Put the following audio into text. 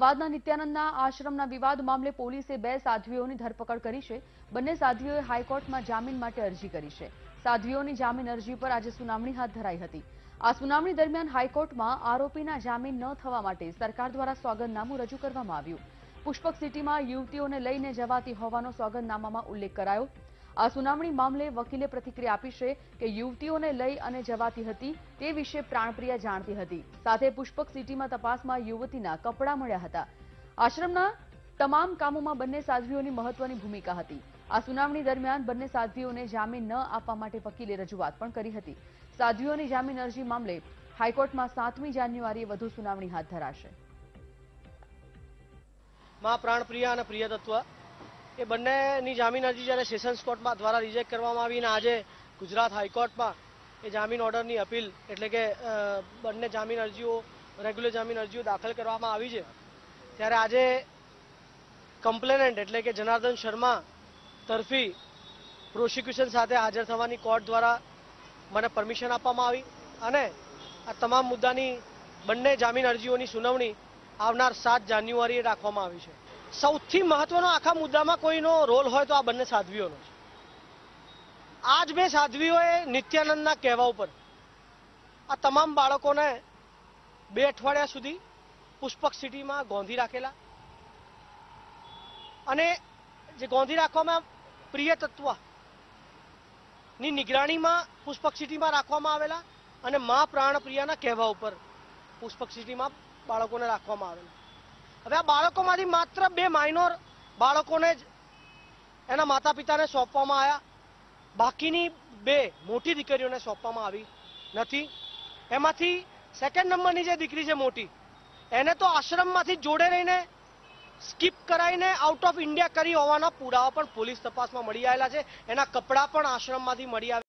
અમદાવાદના નિત્યાનંદના આશ્રમના વિવાદ મામલે પોલીસે બે સાધ્વીઓની ધરપકડ કરી છે બંને સાધ્વીઓએ હાઈકોર્ટમાં જામીન માટે અરજી કરી છે સાધ્વીઓની જામીન અરજી પર આજે સુનાવણી હાથ ધરાઈ હતી આ સુનાવણી દરમિયાન હાઈકોર્ટમાં આરોપીના જામીન ન થવા માટે સરકાર દ્વારા સ્વાગતનામું રજૂ કરવામાં આવ્યું પુષ્પક સિટીમાં યુવતીઓને લઈને જવાતી હોવાનો સ્વાગતનામામાં ઉલ્લેખ કરાયો આ સુનાવણી મામલે વકીલે પ્રતિક્રિયા આપી છે કે યુવતીઓને લઈ અને જવાતી હતી તે વિશે પ્રાણપ્રિયા જાણતી હતી સાથે પુષ્પક સિટીમાં તપાસમાં યુવતીના કપડાં મળ્યા હતા આશ્રમના તમામ કામોમાં બંને સાધ્વીઓની મહત્વની ભૂમિકા હતી આ સુનાવણી દરમિયાન બંને સાધ્વીઓને જામીન ન આપવા માટે વકીલે રજૂઆત પણ કરી હતી સાધ્વીઓની જામીન અરજી મામલે હાઈકોર્ટમાં સાતમી જાન્યુઆરીએ વધુ સુનાવણી હાથ ધરાશે માં પ્રાણપ્રિયા અને પ્રિયતત્વ એ બંનેની જામીન અરજી જ્યારે સેશન્સ કોર્ટમાં દ્વારા રિજેક્ટ કરવામાં આવીને આજે ગુજરાત હાઈકોર્ટમાં એ જામીન ઓર્ડરની અપીલ એટલે કે બંને જામીન અરજીઓ રેગ્યુલર જામીન અરજીઓ દાખલ કરવામાં આવી છે ત્યારે આજે કમ્પ્લેનન્ટ એટલે કે જનાર્દન શર્મા તરફી પ્રોસિક્યુશન સાથે હાજર થવાની કોર્ટ દ્વારા મને પરમિશન આપવામાં આવી અને આ તમામ મુદ્દાની બંને જામીન અરજીઓની સુનાવણી આવનાર સાત જાન્યુઆરીએ રાખવામાં આવી છે સૌથી મહત્વનો આખા મુદ્દામાં કોઈનો રોલ હોય તો આ બંને સાધ્વીઓનો છે આજ બે સાધ્વીઓએ નિત્યાનંદના કહેવા ઉપર આ તમામ બાળકોને બે અઠવાડિયા સુધી પુષ્પક સિટીમાં ગોંધી રાખેલા અને જે ગોંધી રાખવામાં પ્રિય તત્વ ની નિગરાણીમાં પુષ્પક સિટીમાં રાખવામાં આવેલા અને મા પ્રાણપ્રિયાના કહેવા ઉપર પુષ્પક સિટીમાં બાળકોને રાખવામાં આવેલા હવે આ બાળકોમાંથી માત્ર બે માઇનોર બાળકોને જ એના માતા પિતાને સોંપવામાં આવ્યા બાકીની બે મોટી દીકરીઓને સોંપવામાં આવી નથી એમાંથી સેકન્ડ નંબરની જે દીકરી છે મોટી એને તો આશ્રમમાંથી જોડે રહીને સ્કીપ કરાવીને આઉટ ઓફ ઇન્ડિયા કરી હોવાના પુરાવા પણ પોલીસ તપાસમાં મળી આવેલા છે એના કપડાં પણ આશ્રમમાંથી મળી આવ્યા